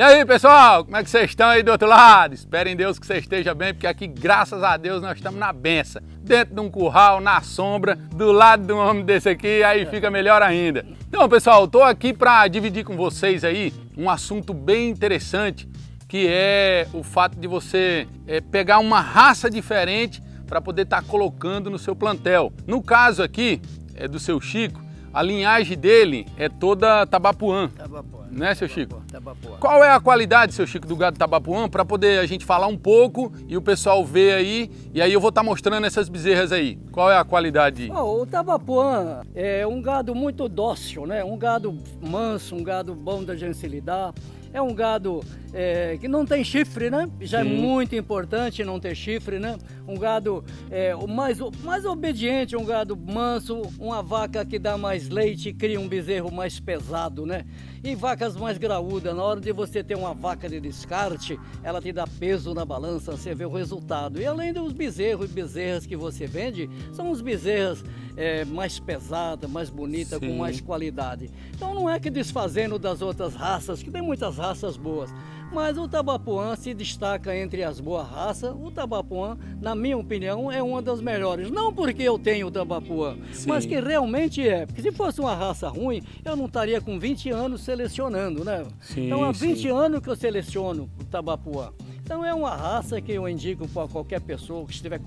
E aí, pessoal, como é que vocês estão aí do outro lado? Espero em Deus que você esteja bem, porque aqui, graças a Deus, nós estamos na benção. Dentro de um curral, na sombra, do lado de um homem desse aqui, aí fica melhor ainda. Então, pessoal, estou aqui para dividir com vocês aí um assunto bem interessante, que é o fato de você é, pegar uma raça diferente para poder estar tá colocando no seu plantel. No caso aqui, é do seu Chico, a linhagem dele é toda Tabapuã. Tabapuã né, seu Chico? Tabapuã. Qual é a qualidade, seu Chico, do gado Tabapuã para poder a gente falar um pouco e o pessoal ver aí? E aí eu vou estar tá mostrando essas bezerras aí. Qual é a qualidade? Oh, o Tabapuã é um gado muito dócil, né? Um gado manso, um gado bom da gente lidar. É um gado é, que não tem chifre, né? Já é Sim. é muito importante não ter chifre, né? Um gado é, mais, mais obediente, um gado manso, uma vaca que dá mais leite cria um bezerro mais pesado, né? E vacas mais graúdas, na hora de você ter uma vaca de descarte, ela te dá peso na balança, você vê o resultado. E além dos bezerros e bezerras que você vende, são os bezerras é, mais pesadas, mais bonitas, com mais qualidade. Então não é que desfazendo das outras raças, que tem muitas raças boas. Mas o Tabapuã se destaca entre as boas raças. O Tabapuã, na minha opinião, é uma das melhores. Não porque eu tenho o Tabapuã, Sim. mas que realmente é. Porque se fosse uma raça ruim, eu não estaria com 20 anos selecionando, né? Sim, então há 20 sim. anos que eu seleciono o Tabapuã. Então é uma raça que eu indico para qualquer pessoa que estiver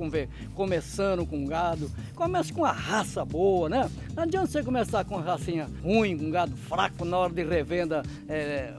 começando com gado. Comece com uma raça boa, né? Não adianta você começar com uma racinha ruim, com um gado fraco na hora de revenda. É,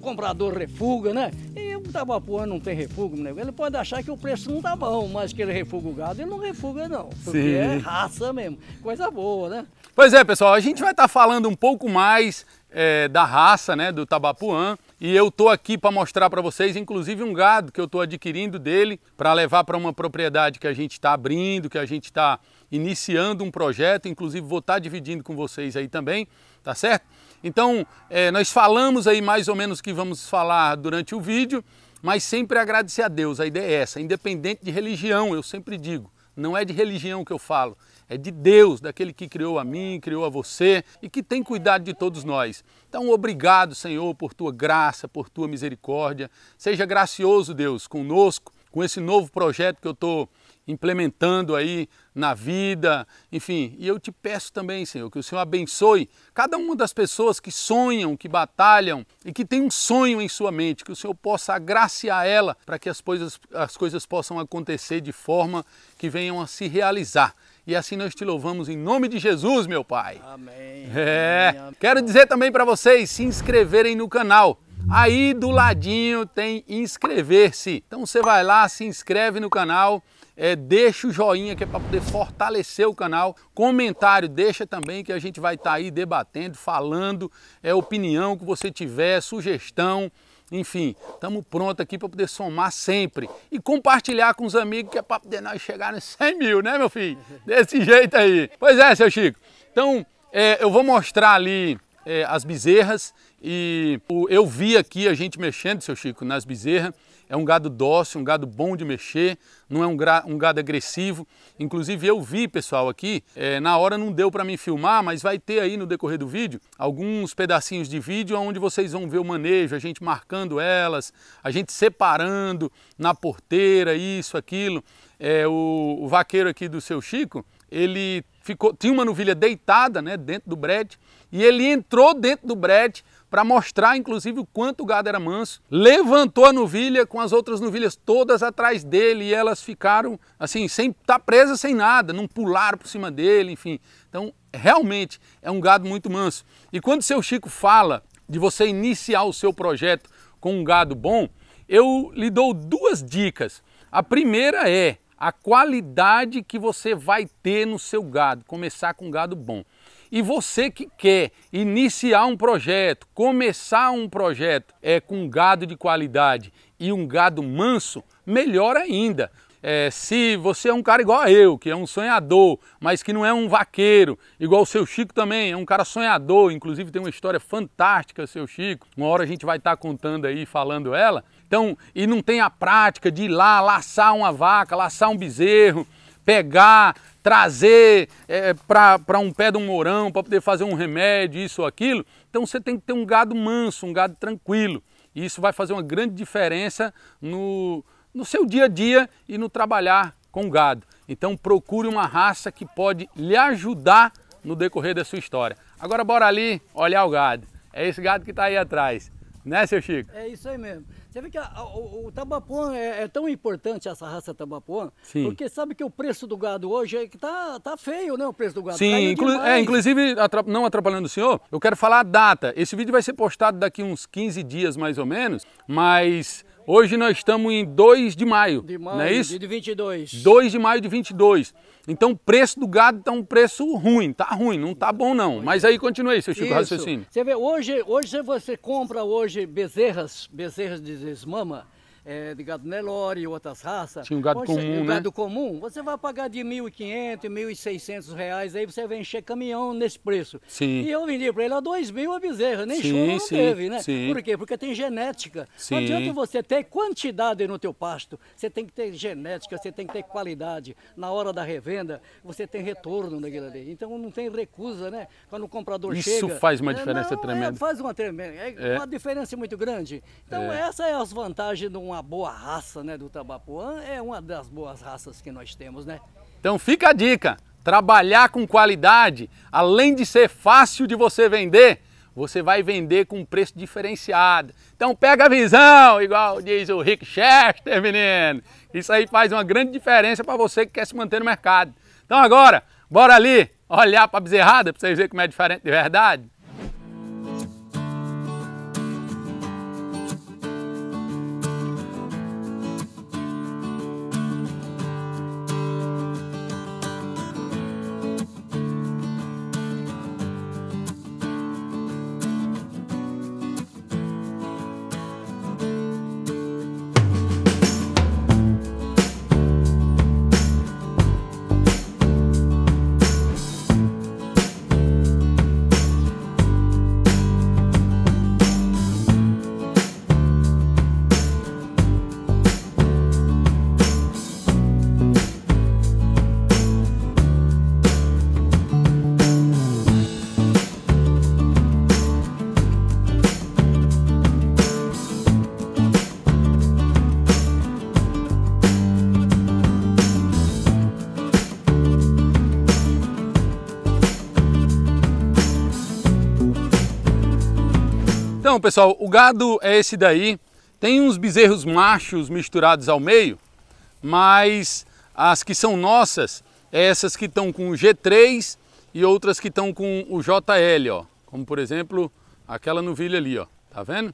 comprador refuga, né? E o tabapuã não tem refugo, né? ele pode achar que o preço não tá bom, mas que ele refuga o gado, ele não refuga não, porque Sim. é raça mesmo, coisa boa, né? Pois é, pessoal, a gente vai estar tá falando um pouco mais é, da raça, né, do tabapuã, e eu tô aqui para mostrar para vocês, inclusive um gado que eu tô adquirindo dele para levar para uma propriedade que a gente está abrindo, que a gente está iniciando um projeto, inclusive vou estar tá dividindo com vocês aí também, tá certo? Então, é, nós falamos aí mais ou menos o que vamos falar durante o vídeo, mas sempre agradecer a Deus. A ideia é essa, independente de religião, eu sempre digo, não é de religião que eu falo, é de Deus, daquele que criou a mim, criou a você e que tem cuidado de todos nós. Então, obrigado, Senhor, por tua graça, por tua misericórdia. Seja gracioso, Deus, conosco, com esse novo projeto que eu estou. Tô implementando aí na vida, enfim. E eu te peço também, Senhor, que o Senhor abençoe cada uma das pessoas que sonham, que batalham e que tem um sonho em sua mente, que o Senhor possa agraciar ela para que as coisas, as coisas possam acontecer de forma que venham a se realizar. E assim nós te louvamos em nome de Jesus, meu Pai. Amém. É. Amém. Quero dizer também para vocês se inscreverem no canal Aí do ladinho tem inscrever-se. Então você vai lá, se inscreve no canal, é, deixa o joinha que é para poder fortalecer o canal. Comentário deixa também que a gente vai estar tá aí debatendo, falando, é opinião que você tiver, sugestão. Enfim, estamos prontos aqui para poder somar sempre e compartilhar com os amigos que é para poder nós chegar nos 100 mil, né meu filho? Desse jeito aí. Pois é, seu Chico. Então, é, eu vou mostrar ali é, as bezerras e o, eu vi aqui a gente mexendo, seu Chico, nas bezerras. É um gado dócil, um gado bom de mexer, não é um, gra, um gado agressivo. Inclusive eu vi, pessoal, aqui, é, na hora não deu para mim filmar, mas vai ter aí no decorrer do vídeo alguns pedacinhos de vídeo onde vocês vão ver o manejo, a gente marcando elas, a gente separando na porteira, isso, aquilo. É, o, o vaqueiro aqui do seu Chico, ele ficou, tinha uma novilha deitada né, dentro do brete e ele entrou dentro do brete para mostrar, inclusive, o quanto o gado era manso. Levantou a novilha com as outras novilhas todas atrás dele e elas ficaram, assim, sem estar tá presas, sem nada, não pularam por cima dele, enfim. Então, realmente, é um gado muito manso. E quando o seu Chico fala de você iniciar o seu projeto com um gado bom, eu lhe dou duas dicas. A primeira é a qualidade que você vai ter no seu gado, começar com um gado bom. E você que quer iniciar um projeto, começar um projeto é, com gado de qualidade e um gado manso, melhor ainda. É, se você é um cara igual a eu, que é um sonhador, mas que não é um vaqueiro, igual o seu Chico também, é um cara sonhador, inclusive tem uma história fantástica, seu Chico. Uma hora a gente vai estar tá contando aí, falando ela. Então, e não tem a prática de ir lá laçar uma vaca, laçar um bezerro, pegar, trazer é, para um pé de um mourão, para poder fazer um remédio, isso ou aquilo. Então você tem que ter um gado manso, um gado tranquilo. E isso vai fazer uma grande diferença no, no seu dia a dia e no trabalhar com gado. Então procure uma raça que pode lhe ajudar no decorrer da sua história. Agora bora ali olhar o gado. É esse gado que está aí atrás. Né, seu Chico? É isso aí mesmo. Você vê que a, o, o tabapuã é, é, tão importante, essa raça tabapuã, Sim. porque sabe que o preço do gado hoje é que tá, tá feio, né, o preço do gado. Sim, inclu é, inclusive, atrap não atrapalhando o senhor, eu quero falar a data. Esse vídeo vai ser postado daqui uns 15 dias, mais ou menos, mas Hoje nós estamos em 2 de maio, de maio não é isso? De 22. 2 de maio de 22. Então o preço do gado está um preço ruim, tá ruim, não tá bom não. Mas aí continue aí, seu Chico, raciocínio. Você vê, hoje, hoje você compra hoje bezerras, bezerras de desmama, é, de gado Nelore e outras raças. Sim, um gado você, comum, o né? gado comum, você vai pagar de 1.500, 1.600 reais, aí você vai encher caminhão nesse preço. Sim. E eu vendi para ele a 2.000 mil a bezerra, nem chuva não sim, teve, né? Sim. Por quê? Porque tem genética. Sim. Não adianta você ter quantidade no teu pasto, você tem que ter genética, você tem que ter qualidade. Na hora da revenda, você tem retorno naquilo ali. Então não tem recusa, né? Quando o comprador Isso chega... Isso faz uma né, diferença não, é, tremenda. É, faz uma tremenda, é, é, uma diferença muito grande. Então é. essa é as vantagens de uma uma boa raça né, do Tabapuã, é uma das boas raças que nós temos, né? Então fica a dica, trabalhar com qualidade, além de ser fácil de você vender, você vai vender com um preço diferenciado. Então pega a visão, igual diz o Rick Chester, menino. Isso aí faz uma grande diferença para você que quer se manter no mercado. Então agora, bora ali olhar para a bezerrada para vocês verem como é diferente de verdade. Então, pessoal, o gado é esse daí. Tem uns bezerros machos misturados ao meio, mas as que são nossas, é essas que estão com o G3 e outras que estão com o JL, ó. Como por exemplo, aquela novilha ali, ó. Tá vendo?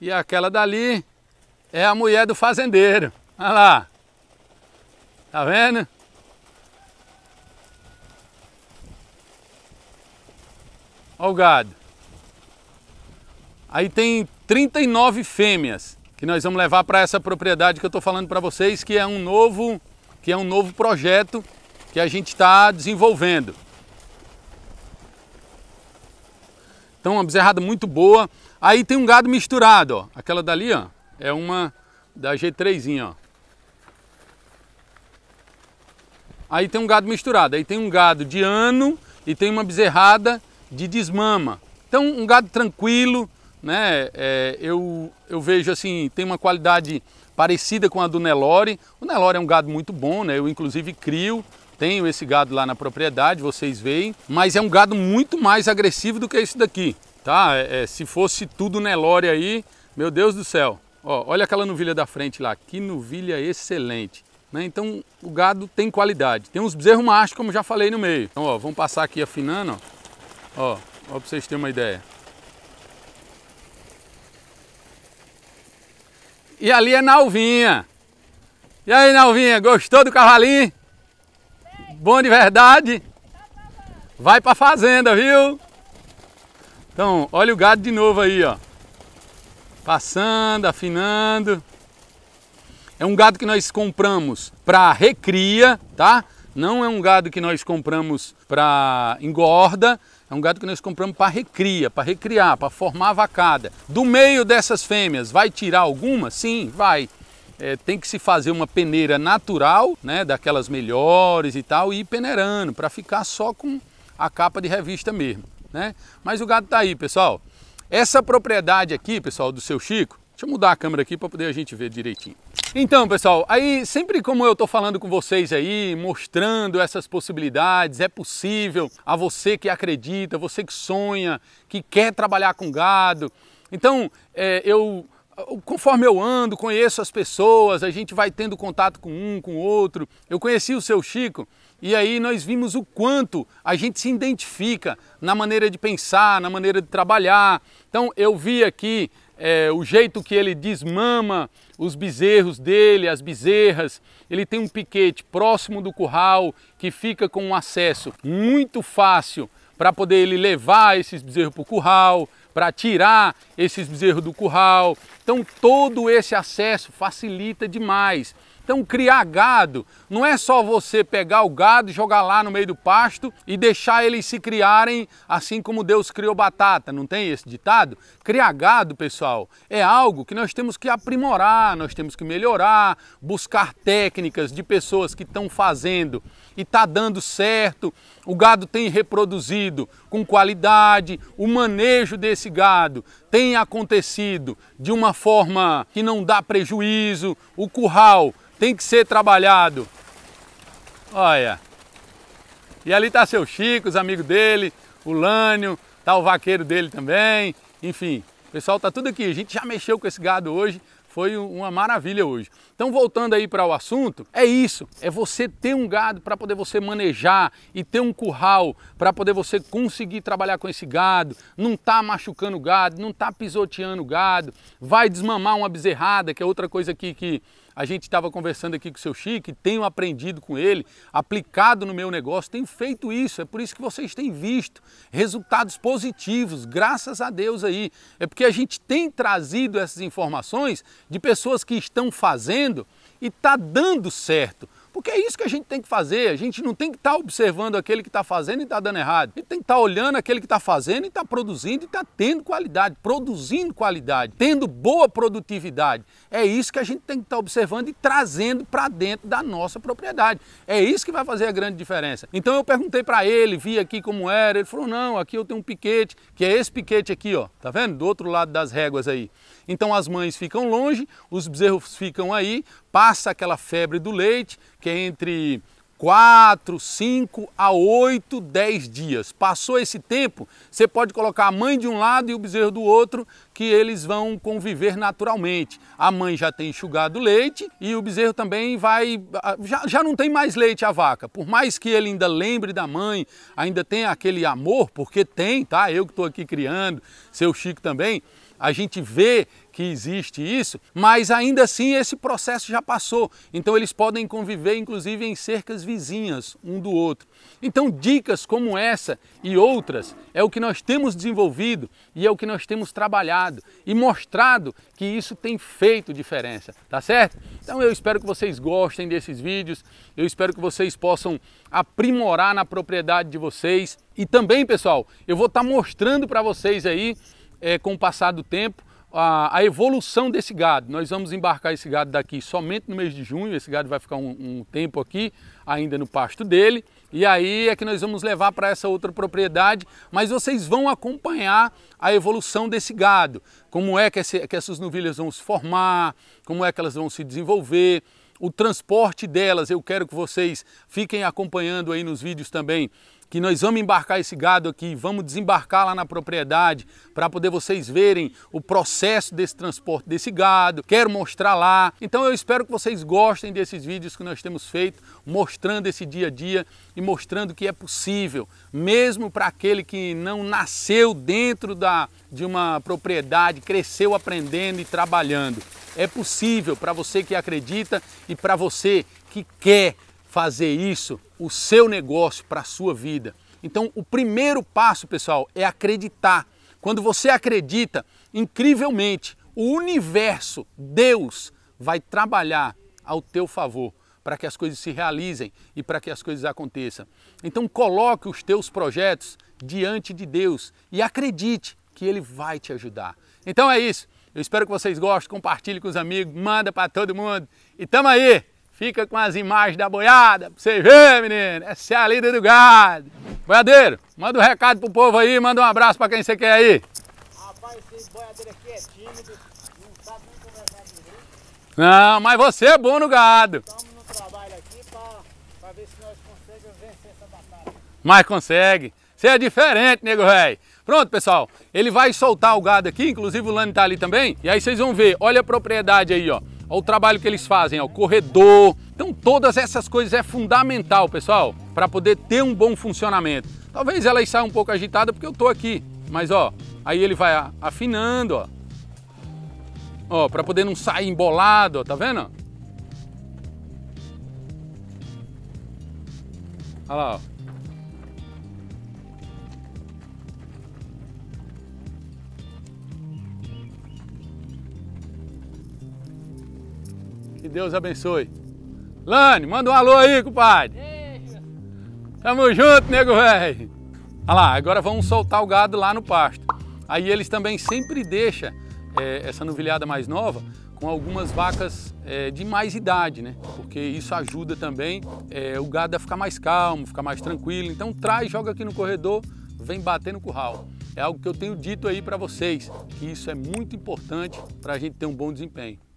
E aquela dali é a mulher do fazendeiro. Olha lá. Tá vendo? Olha o gado. Aí tem 39 fêmeas que nós vamos levar para essa propriedade que eu estou falando para vocês, que é um novo, que é um novo projeto que a gente está desenvolvendo. Então, uma bezerrada muito boa. Aí tem um gado misturado, ó. Aquela dali, ó, é uma da G3, ó. Aí tem um gado misturado. Aí tem um gado de ano e tem uma bezerrada de desmama. Então, um gado tranquilo, né? É, eu, eu vejo assim, tem uma qualidade parecida com a do Nelore. O Nelore é um gado muito bom, né? Eu inclusive crio, tenho esse gado lá na propriedade, vocês veem, mas é um gado muito mais agressivo do que esse daqui, tá? É, é se fosse tudo Nelore aí, meu Deus do céu. Ó, olha aquela novilha da frente lá, que novilha excelente. Né? Então o gado tem qualidade. Tem uns bezerros machos, como já falei no meio. Então ó, vamos passar aqui afinando, ó, ó, ó para vocês terem uma ideia. E ali é Nalvinha. E aí, Nalvinha, gostou do cavalinho? Bom de verdade? Vai pra fazenda, viu? Então, olha o gado de novo aí, ó. Passando, afinando. É um gado que nós compramos para recria, tá? Não é um gado que nós compramos para engorda, é um gado que nós compramos para recria, para recriar, para formar a vacada. Do meio dessas fêmeas, vai tirar alguma? Sim, vai. É, tem que se fazer uma peneira natural, né, daquelas melhores e tal, e ir peneirando para ficar só com a capa de revista mesmo, né? Mas o gado tá aí, pessoal. Essa propriedade aqui, pessoal, do seu Chico, Deixa eu mudar a câmera aqui para poder a gente ver direitinho. Então, pessoal, aí sempre como eu estou falando com vocês aí, mostrando essas possibilidades, é possível a você que acredita, você que sonha, que quer trabalhar com gado. Então, é, eu conforme eu ando, conheço as pessoas, a gente vai tendo contato com um, com outro. Eu conheci o seu Chico e aí nós vimos o quanto a gente se identifica na maneira de pensar, na maneira de trabalhar. Então eu vi aqui é, o jeito que ele desmama os bezerros dele, as bezerras. Ele tem um piquete próximo do curral que fica com um acesso muito fácil para poder ele levar esses bezerros para o curral, para tirar esses bezerros do curral. Então todo esse acesso facilita demais. Então, criar gado não é só você pegar o gado, jogar lá no meio do pasto e deixar eles se criarem assim como Deus criou batata, não tem esse ditado? Criar gado, pessoal, é algo que nós temos que aprimorar, nós temos que melhorar, buscar técnicas de pessoas que estão fazendo e está dando certo o gado tem reproduzido com qualidade, o manejo desse gado tem acontecido de uma forma que não dá prejuízo, o curral tem que ser trabalhado. Olha. E ali está seu Chico, os amigos dele, o Lânio, tá o vaqueiro dele também, enfim. O pessoal tá tudo aqui. A gente já mexeu com esse gado hoje, foi uma maravilha hoje. Então, voltando aí para o assunto, é isso: é você ter um gado para poder você manejar e ter um curral para poder você conseguir trabalhar com esse gado, não tá machucando o gado, não tá pisoteando o gado, vai desmamar uma bezerrada, que é outra coisa aqui que a gente estava conversando aqui com o seu Chico, tenho aprendido com ele, aplicado no meu negócio, tenho feito isso. É por isso que vocês têm visto resultados positivos, graças a Deus aí. É porque a gente tem trazido essas informações de pessoas que estão fazendo e está dando certo. Porque é isso que a gente tem que fazer. A gente não tem que estar tá observando aquele que está fazendo e está dando errado. A gente tem que estar tá olhando aquele que está fazendo e está produzindo e está tendo qualidade, produzindo qualidade, tendo boa produtividade. É isso que a gente tem que estar tá observando e trazendo para dentro da nossa propriedade. É isso que vai fazer a grande diferença. Então eu perguntei para ele, vi aqui como era. Ele falou: não, aqui eu tenho um piquete, que é esse piquete aqui, ó. Tá vendo? Do outro lado das réguas aí. Então as mães ficam longe, os bezerros ficam aí, passa aquela febre do leite, que é entre 4, 5 a 8, 10 dias. Passou esse tempo, você pode colocar a mãe de um lado e o bezerro do outro, que eles vão conviver naturalmente. A mãe já tem enxugado o leite e o bezerro também vai. Ah, já, já não tem mais leite a vaca. Por mais que ele ainda lembre da mãe, ainda tem aquele amor, porque tem, tá? Eu que estou aqui criando, seu Chico também a gente vê que existe isso, mas ainda assim esse processo já passou. Então eles podem conviver, inclusive, em cercas vizinhas um do outro. Então, dicas como essa e outras é o que nós temos desenvolvido e é o que nós temos trabalhado e mostrado que isso tem feito diferença, tá certo? Então, eu espero que vocês gostem desses vídeos, eu espero que vocês possam aprimorar na propriedade de vocês. E também, pessoal, eu vou estar tá mostrando para vocês aí é, com o passar do tempo, a, a, evolução desse gado. Nós vamos embarcar esse gado daqui somente no mês de junho. Esse gado vai ficar um, um tempo aqui, ainda no pasto dele. E aí é que nós vamos levar para essa outra propriedade. Mas vocês vão acompanhar a evolução desse gado. Como é que, esse, que essas novilhas vão se formar, como é que elas vão se desenvolver o transporte delas, eu quero que vocês fiquem acompanhando aí nos vídeos também que nós vamos embarcar esse gado aqui, vamos desembarcar lá na propriedade para poder vocês verem o processo desse transporte desse gado. Quero mostrar lá. Então eu espero que vocês gostem desses vídeos que nós temos feito, mostrando esse dia a dia e mostrando que é possível, mesmo para aquele que não nasceu dentro da, de uma propriedade, cresceu aprendendo e trabalhando. É possível para você que acredita e para você que quer fazer isso o seu negócio para a sua vida. Então, o primeiro passo, pessoal, é acreditar. Quando você acredita, incrivelmente, o universo, Deus, vai trabalhar ao teu favor para que as coisas se realizem e para que as coisas aconteçam. Então coloque os teus projetos diante de Deus e acredite que ele vai te ajudar. Então é isso. Eu espero que vocês gostem, compartilhe com os amigos, manda para todo mundo e tamo aí. Fica com as imagens da boiada pra você ver, menino. Essa é a líder do gado. Boiadeiro, manda um recado pro povo aí, manda um abraço pra quem você quer aí. Rapaz, esse boiadeiro aqui é tímido, não sabe nem conversar direito. Não, mas você é bom no gado. Estamos no trabalho aqui pra, pra ver se nós conseguimos vencer essa batalha. Mas consegue. Você é diferente, nego velho. Pronto, pessoal. Ele vai soltar o gado aqui, inclusive o Lani tá ali também. E aí vocês vão ver. Olha a propriedade aí, ó. Olha o trabalho que eles fazem, ao o corredor. Então todas essas coisas é fundamental, pessoal, para poder ter um bom funcionamento. Talvez ela saia um pouco agitada porque eu estou aqui, mas ó, aí ele vai afinando, ó. Ó, para poder não sair embolado, ó, tá vendo? Olha lá, ó. Que Deus abençoe. Lane, manda um alô aí, compadre. Eita. Tamo junto, nego velho. Olha lá, agora vamos soltar o gado lá no pasto. Aí eles também sempre deixam é, essa novilhada mais nova com algumas vacas é, de mais idade, né? Porque isso ajuda também é, o gado a ficar mais calmo, ficar mais tranquilo. Então traz, joga aqui no corredor, vem bater no curral. É algo que eu tenho dito aí para vocês, que isso é muito importante para a gente ter um bom desempenho.